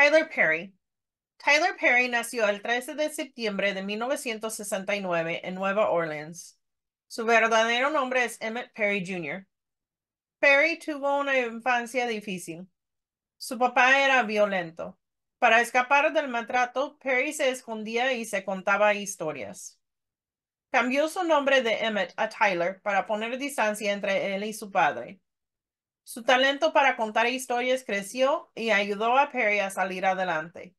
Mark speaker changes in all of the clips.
Speaker 1: Tyler Perry. Tyler Perry nació el 13 de septiembre de 1969 en Nueva Orleans. Su verdadero nombre es Emmett Perry Jr. Perry tuvo una infancia difícil. Su papá era violento. Para escapar del maltrato, Perry se escondía y se contaba historias. Cambió su nombre de Emmett a Tyler para poner distancia entre él y su padre. Su talento para contar historias creció y ayudó a Perry a salir adelante.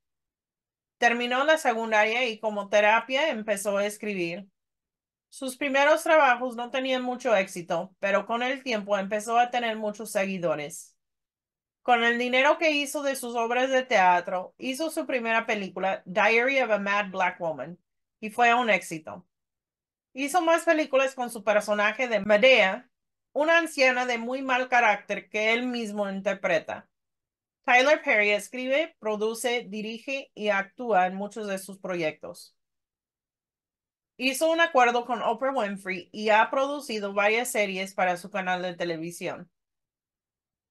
Speaker 1: Terminó la secundaria y como terapia empezó a escribir. Sus primeros trabajos no tenían mucho éxito, pero con el tiempo empezó a tener muchos seguidores. Con el dinero que hizo de sus obras de teatro, hizo su primera película, Diary of a Mad Black Woman, y fue un éxito. Hizo más películas con su personaje de Medea una anciana de muy mal carácter que él mismo interpreta. Tyler Perry escribe, produce, dirige y actúa en muchos de sus proyectos. Hizo un acuerdo con Oprah Winfrey y ha producido varias series para su canal de televisión.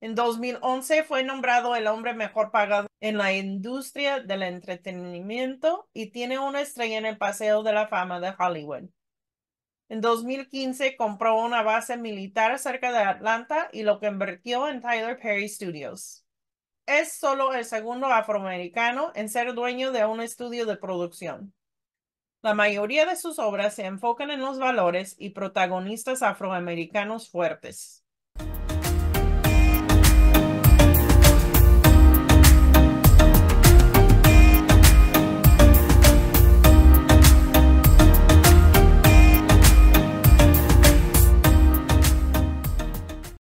Speaker 1: En 2011 fue nombrado el hombre mejor pagado en la industria del entretenimiento y tiene una estrella en el Paseo de la Fama de Hollywood. En 2015 compró una base militar cerca de Atlanta y lo convirtió en Tyler Perry Studios. Es solo el segundo afroamericano en ser dueño de un estudio de producción. La mayoría de sus obras se enfocan en los valores y protagonistas afroamericanos fuertes.